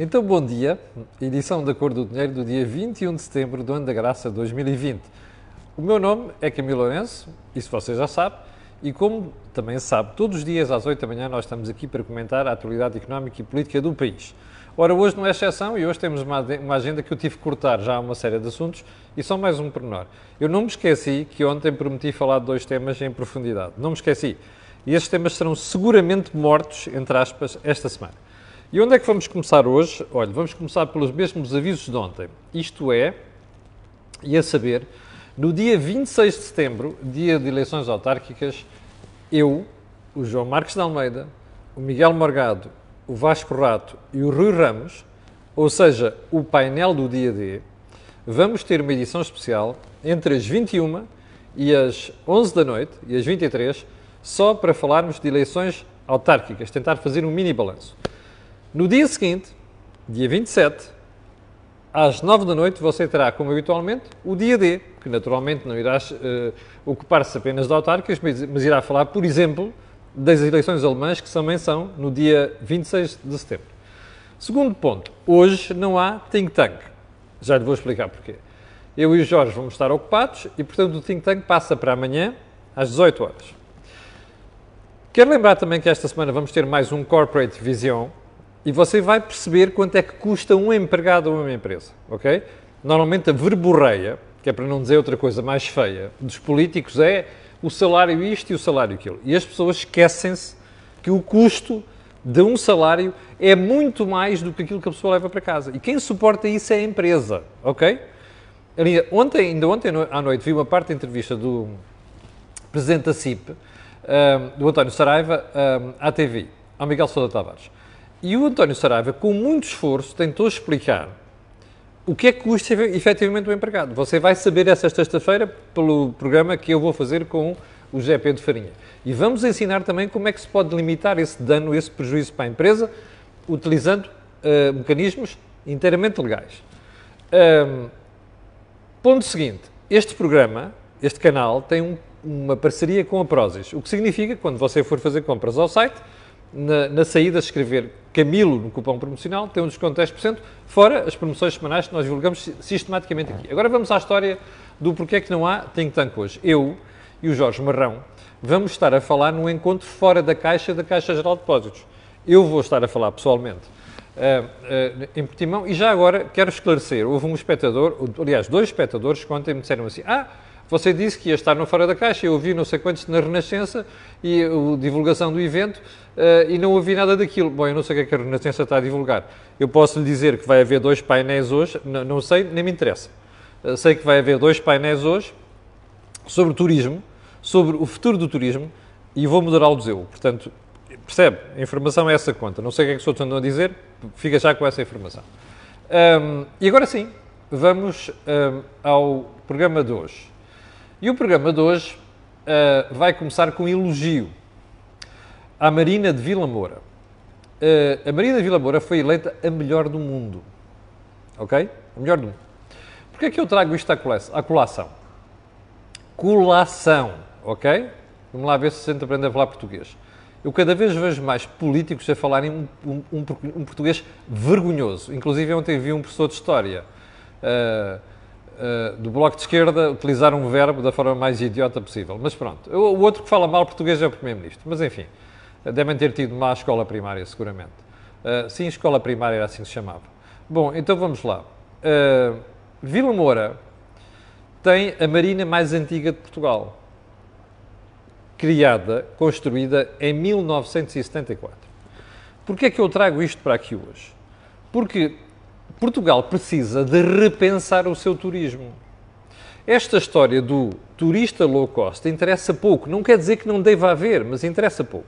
Então, bom dia. Edição da Cor do Dinheiro do dia 21 de setembro do ano da graça 2020. O meu nome é Camilo Lourenço, isso você já sabe, e como também sabe, todos os dias às 8 da manhã nós estamos aqui para comentar a atualidade económica e política do país. Ora, hoje não é exceção e hoje temos uma agenda que eu tive que cortar já uma série de assuntos e só mais um pormenor. Eu não me esqueci que ontem prometi falar de dois temas em profundidade. Não me esqueci. E estes temas serão seguramente mortos, entre aspas, esta semana. E onde é que vamos começar hoje? Olha, vamos começar pelos mesmos avisos de ontem. Isto é, e a saber, no dia 26 de setembro, dia de eleições autárquicas, eu, o João Marques de Almeida, o Miguel Morgado, o Vasco Rato e o Rui Ramos, ou seja, o painel do dia D, vamos ter uma edição especial entre as 21 e as 11 da noite e as 23, só para falarmos de eleições autárquicas, tentar fazer um mini balanço. No dia seguinte, dia 27, às 9 da noite, você terá, como habitualmente, o dia D, que naturalmente não irá uh, ocupar-se apenas de autárquicas, mas irá falar, por exemplo, das eleições alemãs, que também são no dia 26 de setembro. Segundo ponto, hoje não há think tank. Já lhe vou explicar porquê. Eu e o Jorge vamos estar ocupados e, portanto, o think tank passa para amanhã, às 18 horas. Quero lembrar também que esta semana vamos ter mais um Corporate Vision, e você vai perceber quanto é que custa um empregado a uma empresa, ok? Normalmente a verborreia, que é para não dizer outra coisa mais feia, dos políticos é o salário isto e o salário aquilo. E as pessoas esquecem-se que o custo de um salário é muito mais do que aquilo que a pessoa leva para casa. E quem suporta isso é a empresa, ok? Ali, ontem, ainda ontem à noite vi uma parte da entrevista do presidente da CIP, um, ah, do António Saraiva, um, ah, à TV, ao Miguel Sousa Tavares. E o António Saraiva, com muito esforço, tentou explicar o que é que custa efetivamente o empregado. Você vai saber essa sexta-feira pelo programa que eu vou fazer com o José Pedro Farinha. E vamos ensinar também como é que se pode limitar esse dano, esse prejuízo para a empresa, utilizando uh, mecanismos inteiramente legais. Um, ponto seguinte, este programa, este canal, tem um, uma parceria com a Prozis, o que significa que quando você for fazer compras ao site, na, na saída escrever Camilo é no cupom promocional, tem um desconto de 10%, fora as promoções semanais que nós divulgamos sistematicamente aqui. É. Agora vamos à história do porquê é que não há think tank hoje. Eu e o Jorge Marrão vamos estar a falar num encontro fora da Caixa da Caixa Geral de Depósitos. Eu vou estar a falar pessoalmente uh, uh, em Portimão e já agora quero esclarecer, houve um espectador, aliás, dois espectadores que ontem me disseram assim, ah, você disse que ia estar no Fora da Caixa, eu vi não sei quantos na Renascença e a divulgação do evento uh, e não ouvi nada daquilo. Bom, eu não sei o que é que a Renascença está a divulgar. Eu posso lhe dizer que vai haver dois painéis hoje, não, não sei, nem me interessa. Uh, sei que vai haver dois painéis hoje sobre turismo, sobre o futuro do turismo e vou mudar ao museu. Portanto, percebe? A informação é essa conta. Não sei o que é que os outros andam a dizer, fica já com essa informação. Um, e agora sim, vamos um, ao programa de hoje. E o programa de hoje uh, vai começar com um elogio à Marina de Vila Moura. Uh, a Marina de Vila Moura foi eleita a melhor do mundo. Ok? A melhor do mundo. Porquê é que eu trago isto à, colação? à colação? Colação, ok? Vamos lá ver se a gente aprende a falar português. Eu cada vez vejo mais políticos a falarem um, um, um, um português vergonhoso. Inclusive, ontem vi um professor de História. Uh, eh, do Bloco de Esquerda utilizar um verbo da forma mais idiota possível. Mas pronto, o, o outro que fala mal português é o Primeiro-Ministro. Mas enfim, devem ter tido má escola primária, seguramente. Uh, sim, escola primária era assim que se chamava. Bom, então vamos lá. Uh, Vila Moura tem a marina mais antiga de Portugal, criada, construída em 1974. Porquê é que eu trago isto para aqui hoje? Porque Portugal precisa de repensar o seu turismo. Esta história do turista low cost interessa pouco. Não quer dizer que não deva haver, mas interessa pouco.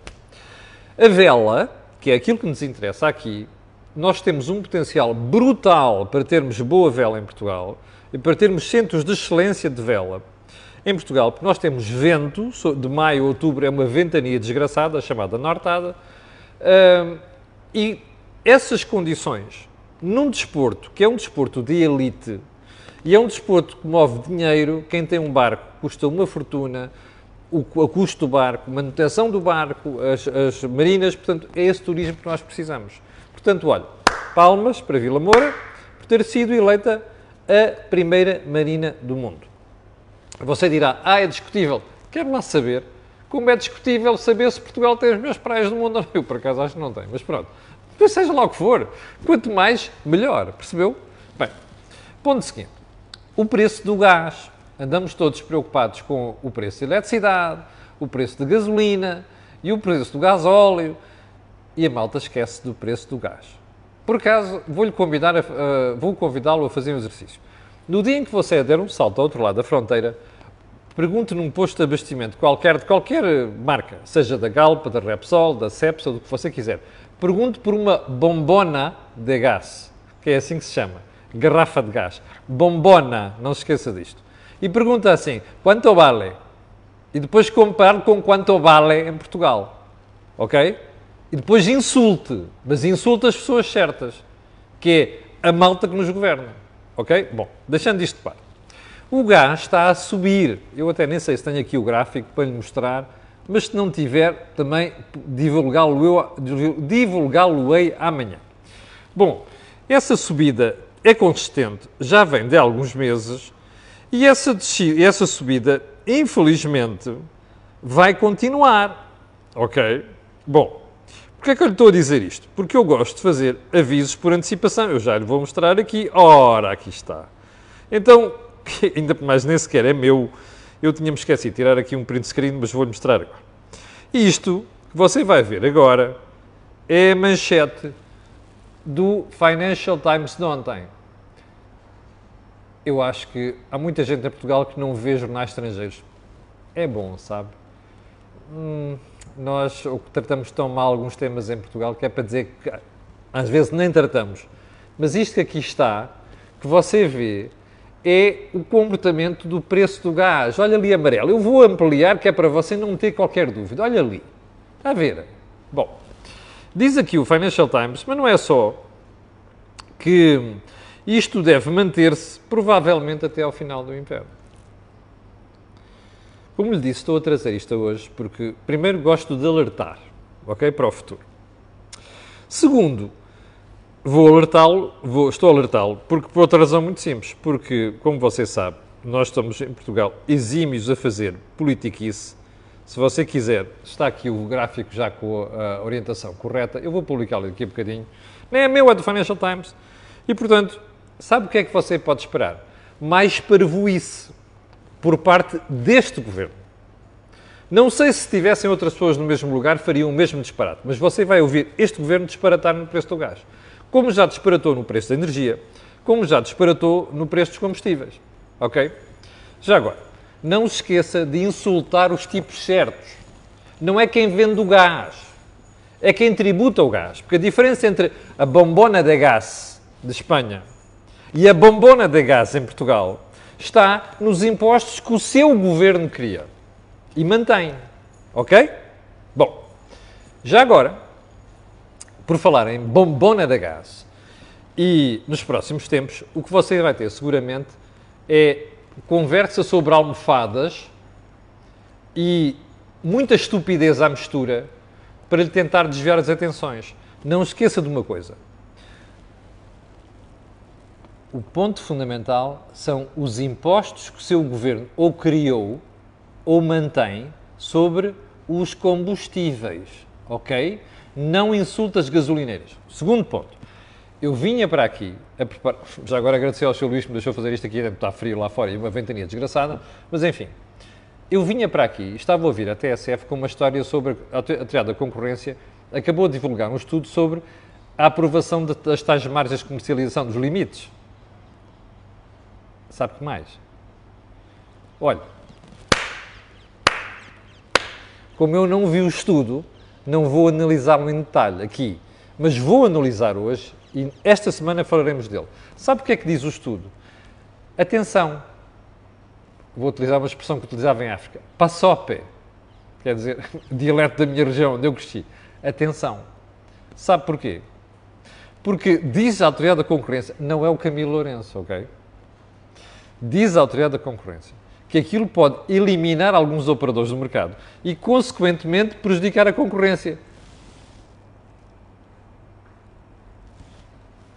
A vela, que é aquilo que nos interessa aqui, nós temos um potencial brutal para termos boa vela em Portugal e para termos centros de excelência de vela em Portugal, porque nós temos vento, de maio a outubro é uma ventania desgraçada, chamada Nortada, hum, e essas condições num desporto que é um desporto de elite e é um desporto que move dinheiro, quem tem um barco custa uma fortuna, o, o custo do barco, manutenção do barco, as, as marinas, portanto, é esse turismo que nós precisamos. Portanto, olha, palmas para Vila Moura por ter sido eleita a primeira marina do mundo. Você dirá, ah, é discutível. Quero lá saber como é discutível saber se Portugal tem as melhores praias do mundo ou Eu, por acaso, acho que não tem, mas pronto seja lá o que for. Quanto mais, melhor. Percebeu? Bem, ponto seguinte. O preço do gás. Andamos todos preocupados com o preço de eletricidade, o preço de gasolina e o preço do gás óleo. E a malta esquece do preço do gás. Por acaso, vou-lhe convidar, a, uh, vou convidá-lo a fazer um exercício. No dia em que você der um salto ao outro lado da fronteira, pergunte num posto de abastecimento qualquer, de qualquer marca, seja da Galp, da Repsol, da Cepsa, do que você quiser, Pergunto por uma bombona de gás, que é assim que se chama, garrafa de gás. Bombona, não se esqueça disto. E pergunta assim, quanto vale? E depois compare com quanto vale em Portugal, ok? E depois insulte, mas insulte as pessoas certas, que é a malta que nos governa, ok? Bom, deixando isto de parte. O gás está a subir. Eu até nem sei se tenho aqui o gráfico para lhe mostrar mas se não tiver, também divulgá-lo-ei amanhã. Bom, essa subida é consistente, já vem de alguns meses, e essa, essa subida, infelizmente, vai continuar, ok? Bom, porquê é que eu lhe estou a dizer isto? Porque eu gosto de fazer avisos por antecipação, eu já lhe vou mostrar aqui, ora, aqui está. Então, ainda mais nem sequer é meu, eu tinha-me esquecido de tirar aqui um print screen, mas vou-lhe mostrar agora. Isto que você vai ver agora é a manchete do Financial Times de ontem. Eu acho que há muita gente em Portugal que não vê jornais estrangeiros. É bom, sabe? Hum, nós tratamos tão mal alguns temas em Portugal que é para dizer que às vezes nem tratamos. Mas isto que aqui está, que você vê, é o comportamento do preço do gás. Olha ali amarelo. Eu vou ampliar, que é para você não ter qualquer dúvida. Olha ali. Está a ver? Bom, diz aqui o Financial Times, mas não é só que isto deve manter-se provavelmente até ao final do inverno. Como lhe disse, estou a trazer isto hoje porque, primeiro, gosto de alertar ok, para o futuro. Segundo, Vou alertá-lo, estou a alertá-lo, porque por outra razão muito simples, porque, como você sabe, nós estamos em Portugal exímios a fazer politiquice. Se você quiser, está aqui o gráfico já com a, orientação correta, eu vou publicá-lo daqui a bocadinho. Nem é meu, é do Financial Times. E, portanto, sabe o que é que você pode esperar? Mais parvoíce por parte deste governo. Não sei se tivessem outras pessoas no mesmo lugar, fariam o mesmo disparate, mas você vai ouvir este governo disparatar no preço do gás como já disparatou no preço da energia, como já disparatou no preço dos combustíveis. Ok? Já agora, não se esqueça de insultar os tipos certos. Não é quem vende o gás, é quem tributa o gás. Porque a diferença entre a bombona de gás de Espanha e a bombona de gás em Portugal está nos impostos que o seu governo cria e mantém. Ok? Bom, já agora, por falar em bombona da gás, e nos próximos tempos, o que você vai ter seguramente é conversa sobre almofadas e muita estupidez à mistura para lhe tentar desviar as atenções. Não esqueça de uma coisa. O ponto fundamental são os impostos que o seu governo ou criou ou mantém sobre os combustíveis, ok? não insultas as gasolineiras. Segundo ponto, eu vinha para aqui a preparar. Já agora agradecer ao Sr. Luís que me deixou fazer isto aqui, está frio lá fora e uma ventania desgraçada, mas enfim. Eu vinha para aqui, estava a ouvir a TSF com uma história sobre. A triada da Concorrência acabou de divulgar um estudo sobre a aprovação das tais margens de comercialização dos limites. Sabe que mais? Olha, como eu não vi o estudo, não vou analisá-lo em detalhe aqui, mas vou analisar hoje e esta semana falaremos dele. Sabe o que é que diz o estudo? Atenção, vou utilizar uma expressão que utilizava em África, passope, quer dizer, dialeto da minha região onde eu cresci. Atenção. Sabe porquê? Porque diz a autoridade da concorrência, não é o Camilo Lourenço, ok? Diz a autoridade da concorrência que aquilo pode eliminar alguns operadores do mercado e, consequentemente, prejudicar a concorrência.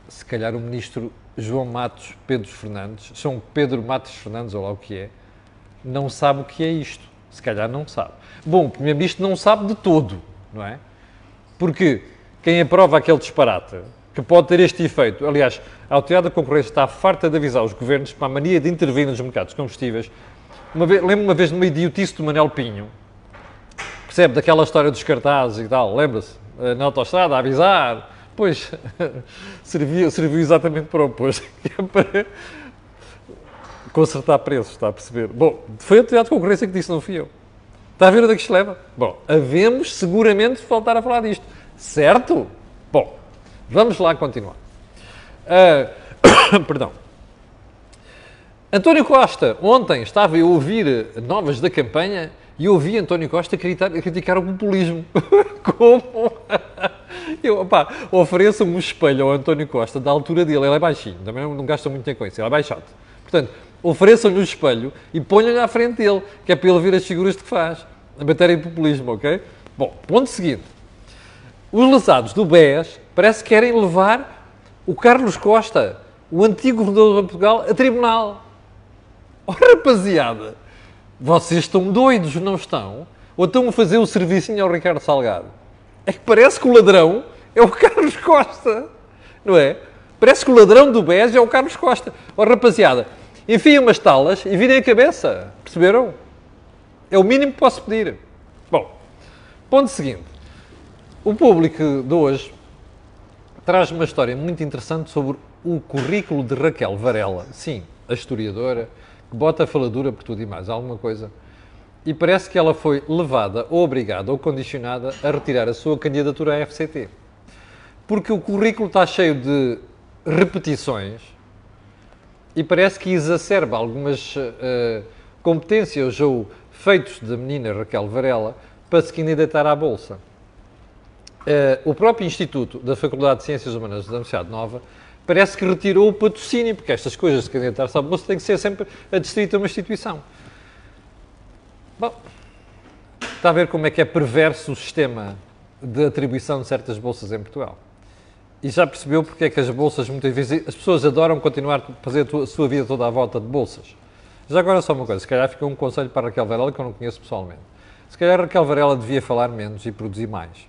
Se calhar o ministro João Matos Pedro Fernandes, São Pedro Matos Fernandes, ou lá o que é, não sabe o que é isto. Se calhar não sabe. Bom, o Primeiro-Ministro não sabe de todo, não é? Porque quem aprova aquele disparate, que pode ter este efeito, aliás, a Autoridade da Concorrência está farta de avisar os governos para a mania de intervir nos mercados combustíveis, uma vez, lembro uma vez de uma idiotice do Manel Pinho. Percebe? Daquela história dos cartazes e tal, lembra-se? Eh, na autostrada, a avisar. Pois, serviu, serviu exatamente para o oposto, é para consertar preços, está a perceber? Bom, foi a autoridade de concorrência que disse, não fui eu. Está a ver onde é que isto leva? Bom, havemos seguramente de voltar a falar disto, certo? Bom, vamos lá continuar. Uh, perdão. António Costa, ontem estava eu a ouvir novas da campanha e ouvi António Costa criticar, criticar o populismo. Como? Eu, opá, ofereço-me um espelho ao António Costa da altura dele, ele é baixinho, também não, gasta muito tempo com isso, ele é baixote. Portanto, ofereçam-lhe um espelho e ponham-lhe à frente dele, que é para ele ver as figuras que faz, a matéria de populismo, ok? Bom, ponto seguinte. Os lesados do BES parece que querem levar o Carlos Costa, o antigo governador de Portugal, a tribunal. Oh, rapaziada, vocês estão doidos, não estão? Ou estão a fazer o serviço ao Ricardo Salgado? É que parece que o ladrão é o Carlos Costa, não é? Parece que o ladrão do BES é o Carlos Costa. Oh, rapaziada, enfiem umas talas e virem a cabeça. Perceberam? É o mínimo que posso pedir. Bom, ponto seguinte. O público de hoje traz uma história muito interessante sobre o currículo de Raquel Varela. Sim, a historiadora que bota a faladura por tudo e mais alguma coisa. E parece que ela foi levada, ou obrigada, ou condicionada a retirar a sua candidatura à FCT. Porque o currículo está cheio de repetições e parece que exacerba algumas uh, competências ou feitos da menina Raquel Varela para se candidatar à Bolsa. Uh, o próprio Instituto da Faculdade de Ciências Humanas da Universidade Nova parece que retirou o patrocínio, porque estas coisas de candidatar-se à Bolsa têm que ser sempre adstrita a uma instituição. Bom, está a ver como é que é perverso o sistema de atribuição de certas bolsas em Portugal. E já percebeu porque é que as bolsas, muitas vezes, as pessoas adoram continuar a fazer a sua vida toda à volta de bolsas. Já agora só uma coisa, se calhar fica um conselho para Raquel Varela que eu não conheço pessoalmente. Se calhar Raquel Varela devia falar menos e produzir mais.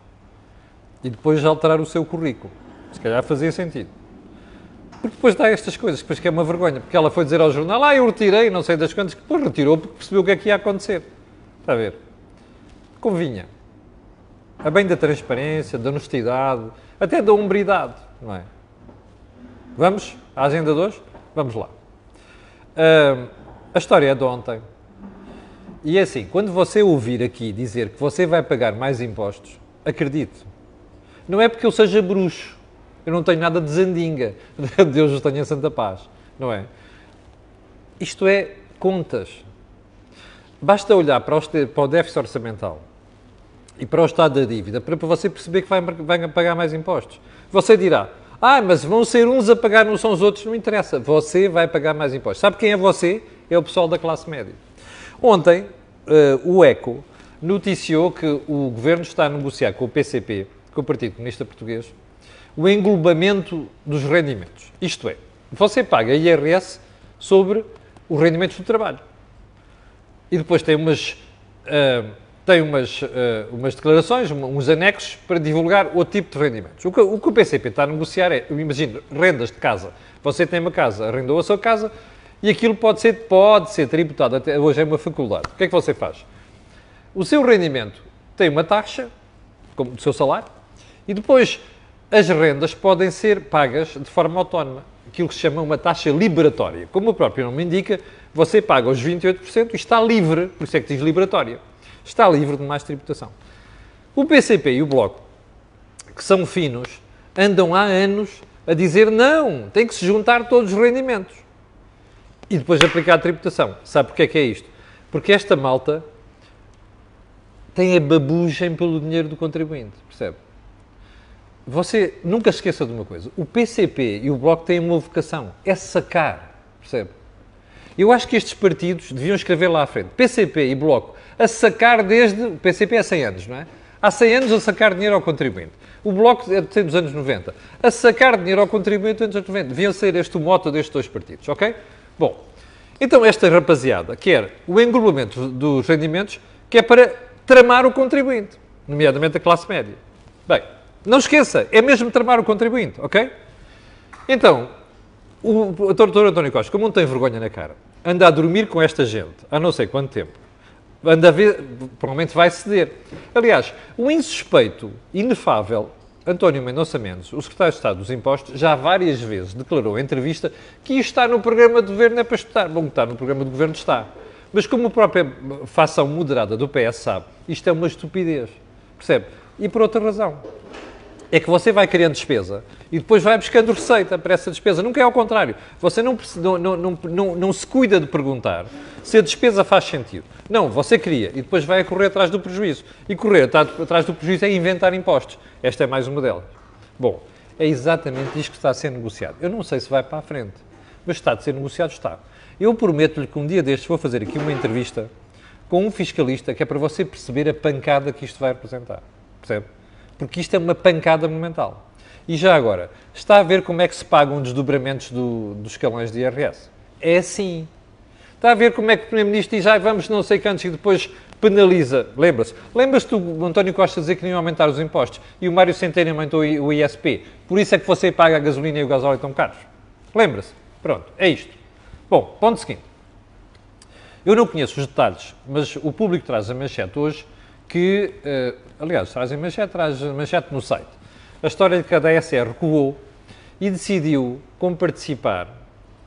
E depois alterar o seu currículo. Se calhar fazia sentido. Porque depois dá estas coisas, depois que é uma vergonha, porque ela foi dizer ao jornal, ah, eu retirei, não sei das quantas, que depois retirou porque percebeu o que é que ia acontecer. Está a ver? Convinha. A bem da transparência, da honestidade, até da hombridade, não é? Vamos à agenda de hoje? Vamos lá. Uh, a história é de ontem. E é assim, quando você ouvir aqui dizer que você vai pagar mais impostos, acredite. Não é porque eu seja bruxo, eu não tenho nada de zandinga. Deus os tenha santa paz, não é? Isto é contas. Basta olhar para, os, para o déficit orçamental e para o estado da dívida para você perceber que vai, vai pagar mais impostos. Você dirá, ah, mas vão ser uns a pagar, não são os outros, não interessa. Você vai pagar mais impostos. Sabe quem é você? É o pessoal da classe média. Ontem, uh, o ECO noticiou que o governo está a negociar com o PCP, com o Partido Comunista Português, o englobamento dos rendimentos. Isto é, você paga IRS sobre os rendimentos do trabalho. E depois tem umas, uh, tem umas, uh, umas declarações, uns anexos para divulgar o tipo de rendimentos. O que, o que o PCP está a negociar é, eu imagino, rendas de casa. Você tem uma casa, arrendou a sua casa e aquilo pode ser, pode ser tributado, até hoje é uma faculdade. O que é que você faz? O seu rendimento tem uma taxa, como do seu salário, e depois as rendas podem ser pagas de forma autónoma, aquilo que se chama uma taxa liberatória. Como o próprio nome indica, você paga os 28% e está livre, por isso é que diz liberatória, está livre de mais tributação. O PCP e o Bloco, que são finos, andam há anos a dizer não, tem que se juntar todos os rendimentos e depois aplicar a tributação. Sabe porquê é que é isto? Porque esta malta tem a babugem pelo dinheiro do contribuinte, percebe? você nunca esqueça de uma coisa: o PCP e o Bloco têm uma vocação, é sacar, percebe? Eu acho que estes partidos deviam escrever lá à frente: PCP e Bloco, a sacar desde. O PCP há 100 anos, não é? Há 100 anos a sacar dinheiro ao contribuinte. O Bloco é dos anos 90. A sacar dinheiro ao contribuinte dos anos 90. Deviam ser este o moto destes dois partidos, ok? Bom, então esta rapaziada quer o englobamento dos rendimentos, que é para tramar o contribuinte, nomeadamente a classe média. Bem, não esqueça, é mesmo tramar o contribuinte, ok? Então, o, doutor António Costa, como não tem vergonha na cara, anda a dormir com esta gente há não sei quanto tempo, anda a ver, provavelmente vai ceder. Aliás, o insuspeito, inefável, António Mendonça Mendes, o secretário de Estado dos Impostos, já várias vezes declarou em entrevista que isto está no programa de governo é para estudar. Bom, está no programa de governo está. Mas como a própria facção moderada do PS sabe, isto é uma estupidez. Percebe? E por outra razão é que você vai criando despesa e depois vai buscando receita para essa despesa. Nunca é ao contrário. Você não, não, não, não, não se cuida de perguntar se a despesa faz sentido. Não, você cria e depois vai correr atrás do prejuízo. E correr atrás do prejuízo é inventar impostos. Esta é mais uma delas. Bom, é exatamente isto que está a ser negociado. Eu não sei se vai para a frente, mas está a ser negociado, está. Eu prometo-lhe que um dia destes vou fazer aqui uma entrevista com um fiscalista que é para você perceber a pancada que isto vai representar. Percebe? porque isto é uma pancada monumental. E já agora, está a ver como é que se pagam desdobramentos do, dos escalões de IRS? É assim. Está a ver como é que o Primeiro-Ministro diz, ah, vamos não sei quantos e depois penaliza. Lembra-se? Lembras-te do António Costa dizer que não ia aumentar os impostos e o Mário Centeno aumentou o ISP? Por isso é que você paga a gasolina e o gasóleo tão caros. Lembra-se? Pronto, é isto. Bom, ponto seguinte. Eu não conheço os detalhes, mas o público traz a manchete hoje que, uh, aliás, trazem manchete, traz manchete no site. A história de que a DSE recuou e decidiu compartilhar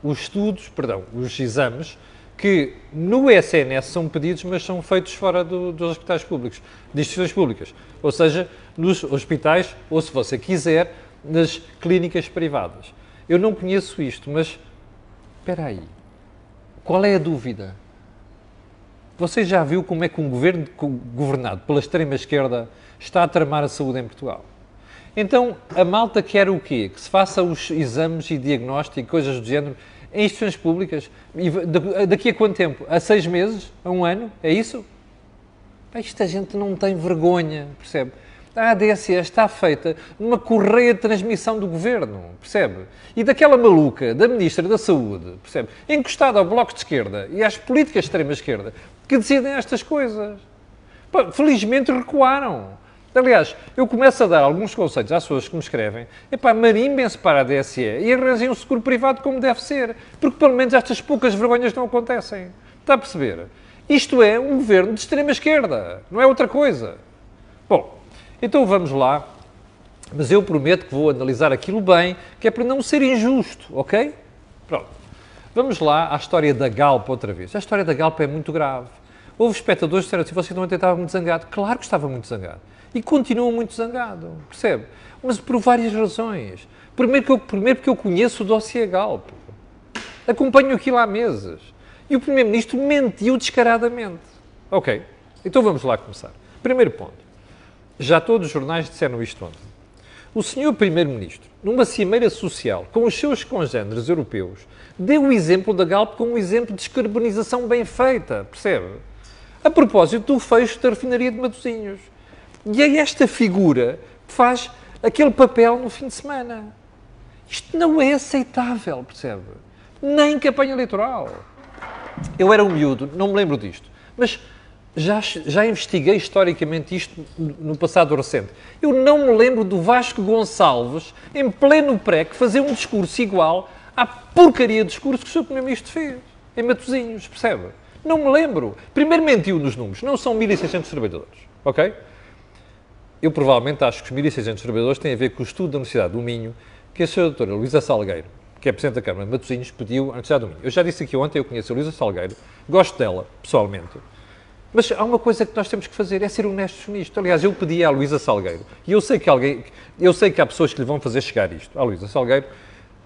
os estudos, perdão, os exames, que no SNS são pedidos, mas são feitos fora do, dos hospitais públicos, de instituições públicas. Ou seja, nos hospitais, ou se você quiser, nas clínicas privadas. Eu não conheço isto, mas espera aí. Qual é a dúvida? Você já viu como é que um governo governado pela extrema-esquerda está a tramar a saúde em Portugal? Então, a malta quer o quê? Que se faça os exames e diagnóstico e coisas do género em instituições públicas? E daqui a quanto tempo? A seis meses? A um ano? É isso? Pá, esta gente não tem vergonha, percebe? A ADSE está feita numa correia de transmissão do governo, percebe? E daquela maluca, da Ministra da Saúde, percebe? Encostada ao Bloco de Esquerda e às políticas de extrema-esquerda, que decidem estas coisas. Pá, felizmente recuaram. Aliás, eu começo a dar alguns conselhos às pessoas que me escrevem. Epá, marimbem-se para a DSE e arranjem um seguro privado como deve ser. Porque pelo menos estas poucas vergonhas não acontecem. Está a perceber? Isto é um governo de extrema esquerda. Não é outra coisa. Bom, então vamos lá. Mas eu prometo que vou analisar aquilo bem, que é para não ser injusto, ok? Pronto. Vamos lá à história da galpa outra vez. A história da galpa é muito grave houve espectadores que disseram assim, você não até muito zangado. Claro que estava muito zangado. E continua muito zangado, percebe? Mas por várias razões. Primeiro, que eu, primeiro porque eu conheço o dossiê Galp. Acompanho aquilo há meses. E o Primeiro-Ministro mentiu descaradamente. Ok, então vamos lá começar. Primeiro ponto. Já todos os jornais disseram isto ontem. O senhor Primeiro-Ministro, numa cimeira social com os seus congêneres europeus, deu o exemplo da Galp como um exemplo de descarbonização bem feita, percebe? a propósito do fecho da refinaria de Matosinhos. E é esta figura que faz aquele papel no fim de semana. Isto não é aceitável, percebe? Nem campanha eleitoral. Eu era um miúdo, não me lembro disto, mas já, já investiguei historicamente isto no passado recente. Eu não me lembro do Vasco Gonçalves, em pleno pré que fazer um discurso igual à porcaria de discurso que o Sr. Primeiro-Ministro fez, em Matosinhos, percebe? Não me lembro. Primeiro mentiu nos números. Não são 1.600 trabalhadores, ok? Eu provavelmente acho que os 1.600 trabalhadores têm a ver com o estudo da Universidade do Minho que a senhora doutora Luísa Salgueiro, que é Presidente da Câmara de Matosinhos, pediu à Universidade do Minho. Eu já disse aqui ontem, eu conheço a Luísa Salgueiro, gosto dela, pessoalmente. Mas há uma coisa que nós temos que fazer, é ser honestos nisto. Aliás, eu pedi à Luísa Salgueiro, e eu sei que alguém, eu sei que há pessoas que lhe vão fazer chegar isto, à Luísa Salgueiro,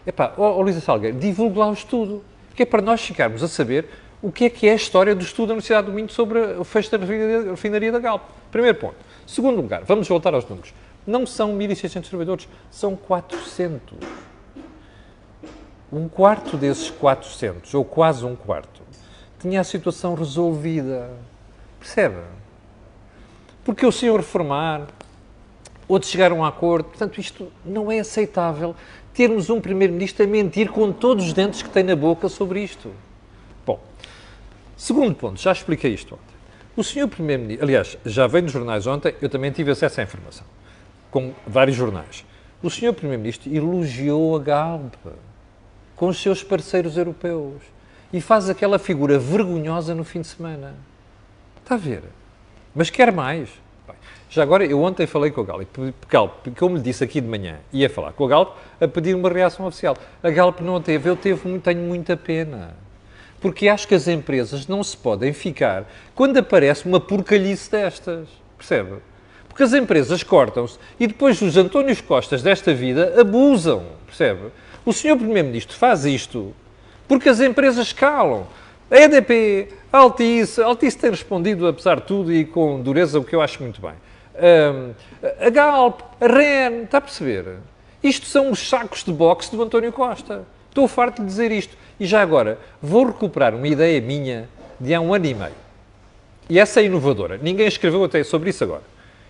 epá, ó, ó Luísa Salgueiro, divulgue lá o estudo, que é para nós ficarmos a saber o que é que é a história do estudo da Universidade do Minho sobre o fecho da refinaria da Galp. Primeiro ponto. Segundo lugar, vamos voltar aos números. Não são 1.600 trabalhadores, são 400. Um quarto desses 400, ou quase um quarto, tinha a situação resolvida. Percebe? Porque o senhor reformar, outros chegaram a um acordo. Portanto, isto não é aceitável. Termos um primeiro-ministro a mentir com todos os dentes que tem na boca sobre isto. Bom, Segundo ponto, já expliquei isto ontem. O senhor Primeiro-Ministro, aliás, já veio nos jornais ontem, eu também tive acesso à informação, com vários jornais. O senhor Primeiro-Ministro elogiou a Galp com os seus parceiros europeus e faz aquela figura vergonhosa no fim de semana. Está a ver? Mas quer mais. Bem, já agora, eu ontem falei com a Galp, como lhe disse aqui de manhã, ia falar com a Galp a pedir uma reação oficial. A Galp não a teve, eu teve, tenho muita pena porque acho que as empresas não se podem ficar quando aparece uma porcalhice destas, percebe? Porque as empresas cortam-se e depois os Antónios Costas desta vida abusam, percebe? O senhor Primeiro-Ministro faz isto porque as empresas calam. A EDP, a Altice, a Altice tem respondido, apesar de tudo, e com dureza, o que eu acho muito bem. Um, a Galp, a REN, está a perceber? Isto são os sacos de boxe do António Costa. Estou farto de dizer isto. E já agora, vou recuperar uma ideia minha de há um ano e meio. E essa é inovadora. Ninguém escreveu até sobre isso agora.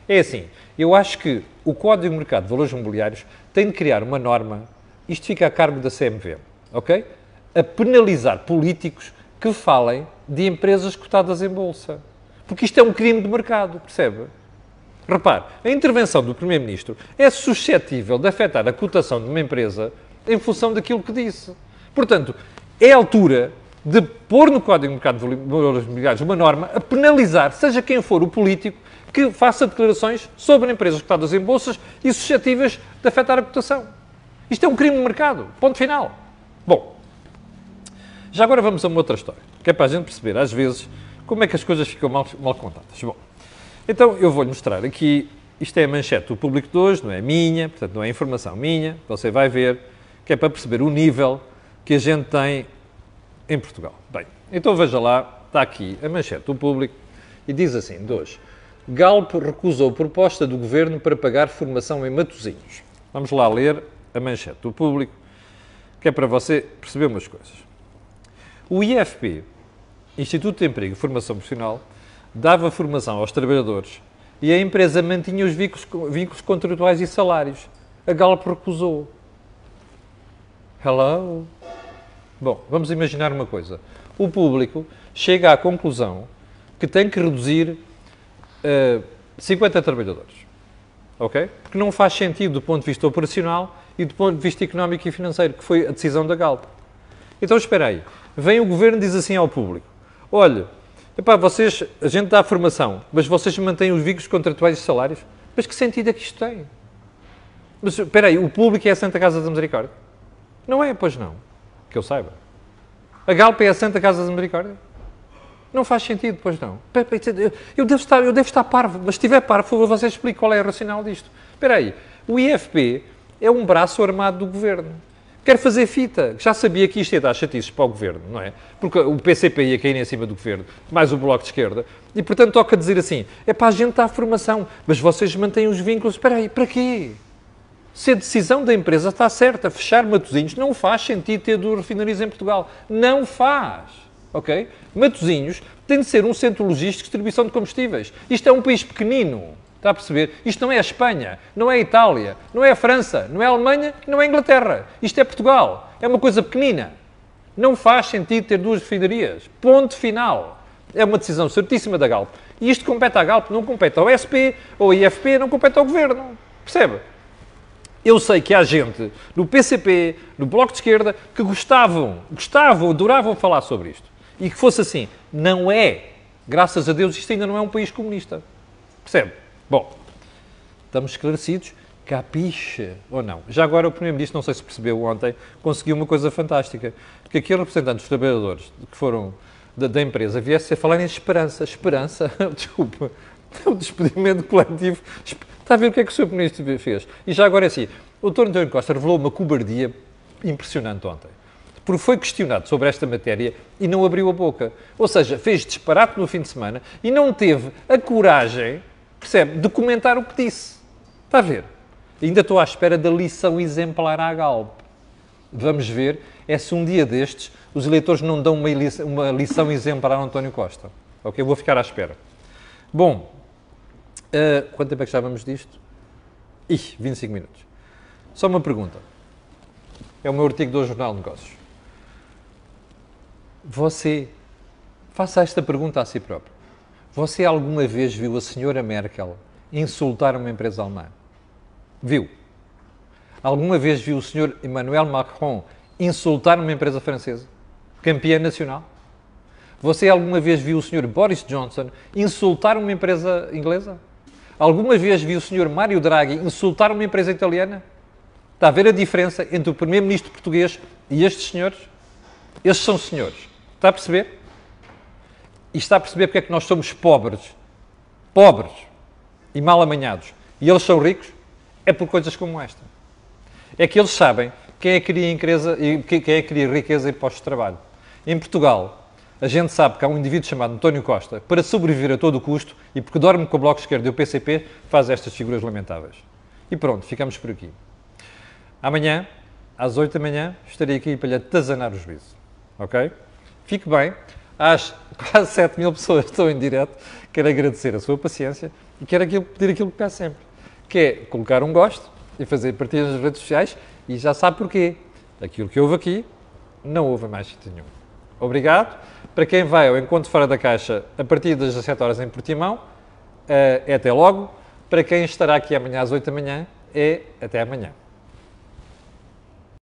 É assim, eu acho que o Código de Mercado de Valores Imobiliários tem de criar uma norma, isto fica a cargo da CMV, ok? A penalizar políticos que falem de empresas cotadas em bolsa. Porque isto é um crime de mercado, percebe? Repare, a intervenção do Primeiro-Ministro é suscetível de afetar a cotação de uma empresa em função daquilo que disse. Portanto, é a altura de pôr no Código de Mercado de Valores mobiliários uma norma a penalizar, seja quem for o político, que faça declarações sobre empresas cotadas em bolsas e suscetíveis de afetar a reputação. Isto é um crime de mercado. Ponto final. Bom, já agora vamos a uma outra história, que é para a gente perceber, às vezes, como é que as coisas ficam mal, mal contadas. Bom, então eu vou-lhe mostrar aqui, isto é a manchete do público de hoje, não é minha, portanto não é informação minha, você vai ver, que é para perceber o nível que a gente tem em Portugal. Bem, então veja lá, está aqui a manchete do público e diz assim: dois. Galp recusou proposta do governo para pagar formação em Matosinhos. Vamos lá ler a manchete do público, que é para você perceber umas coisas. O IFP, Instituto de Emprego e Formação Profissional, dava formação aos trabalhadores e a empresa mantinha os vínculos contratuais e salários. A Galp recusou. Hello? Bom, vamos imaginar uma coisa. O público chega à conclusão que tem que reduzir uh, eh, 50 trabalhadores. Ok? Porque não faz sentido do ponto de vista operacional e do ponto de vista económico e financeiro, que foi a decisão da Galp. Então, espera aí. Vem o governo e diz assim ao público: olha, epá, vocês, a gente dá a formação, mas vocês mantêm os vínculos contratuais e salários. Mas que sentido é que isto tem? Mas espera aí, o público é a Santa Casa da Misericórdia? Não é, pois não que eu saiba. A Galp é a Santa Casa de Misericórdia. Não faz sentido, pois não. É eu devo estar, eu devo estar parvo, mas se estiver parvo, por favor, você explique qual é o racional disto. Espera aí, o IFP é um braço armado do governo. Quer fazer fita. Já sabia que isto ia dar chatices para o governo, não é? Porque o PCP ia cair em cima do governo, mais o Bloco de Esquerda. E, portanto, toca dizer assim: é para a gente dar formação, mas vocês mantêm os vínculos. Espera aí, para quê? Se a decisão da empresa está certa, fechar Matosinhos não faz sentido ter duas refinarias em Portugal. Não faz. Ok? Matosinhos tem de ser um centro logístico de distribuição de combustíveis. Isto é um país pequenino. Está a perceber? Isto não é a Espanha, não é a Itália, não é a França, não é a Alemanha, não é a Inglaterra. Isto é Portugal. É uma coisa pequenina. Não faz sentido ter duas refinarias. Ponto final. É uma decisão certíssima da Galp. E isto compete à Galp, não compete ao SP, ou à IFP, não compete ao Governo. Percebe? Eu sei que há gente no PCP, no Bloco de Esquerda, que gostavam, gostavam, adoravam falar sobre isto. E que fosse assim. Não é. Graças a Deus, isto ainda não é um país comunista. Percebe? Bom, estamos esclarecidos. Capiche ou não? Já agora, o Primeiro-Ministro, não sei se percebeu ontem, conseguiu uma coisa fantástica. Que aquele representante dos trabalhadores que foram da, da empresa viesse a falar em esperança. Esperança? Desculpa. É um despedimento coletivo. Está a ver o que é que o Sr. Ministro fez? E já agora é assim, o Dr. António Costa revelou uma cobardia impressionante ontem. Porque foi questionado sobre esta matéria e não abriu a boca. Ou seja, fez disparate no fim de semana e não teve a coragem, percebe, de comentar o que disse. Está a ver? Ainda estou à espera da lição exemplar à Galp. Vamos ver é se um dia destes os eleitores não dão uma lição, uma lição exemplar a António Costa. Ok? Eu vou ficar à espera. Bom, Uh, quanto tempo é que estávamos disto? Ih, 25 minutos. Só uma pergunta. É o meu artigo do Jornal Negócios. Você, faça esta pergunta a si próprio. Você alguma vez viu a senhora Merkel insultar uma empresa alemã? Viu? Alguma vez viu o senhor Emmanuel Macron insultar uma empresa francesa? Campeã nacional? Você alguma vez viu o senhor Boris Johnson insultar uma empresa inglesa? Alguma vez viu o senhor Mário Draghi insultar uma empresa italiana? Está a ver a diferença entre o primeiro-ministro português e estes senhores? Estes são senhores. Está a perceber? E está a perceber porque é que nós somos pobres. Pobres e mal amanhados. E eles são ricos? É por coisas como esta. É que eles sabem quem é que cria, é riqueza e postos de trabalho. Em Portugal, a gente sabe que há um indivíduo chamado António Costa, para sobreviver a todo o custo e porque dorme com o Bloco Esquerdo e o PCP, faz estas figuras lamentáveis. E pronto, ficamos por aqui. Amanhã, às 8 da manhã, estarei aqui para lhe atazanar o juízo. Ok? Fique bem. Às quase 7 mil pessoas estão em direto. Quero agradecer a sua paciência e quero aquilo, pedir aquilo que peço sempre, que é colocar um gosto e fazer partilhas nas redes sociais e já sabe porquê. Aquilo que houve aqui, não houve mais sítio nenhum. Obrigado. Para quem vai ao Encontro Fora da Caixa a partir das 17 horas em Portimão, eh, é até logo. Para quem estará aqui amanhã às 8 da manhã, é até amanhã.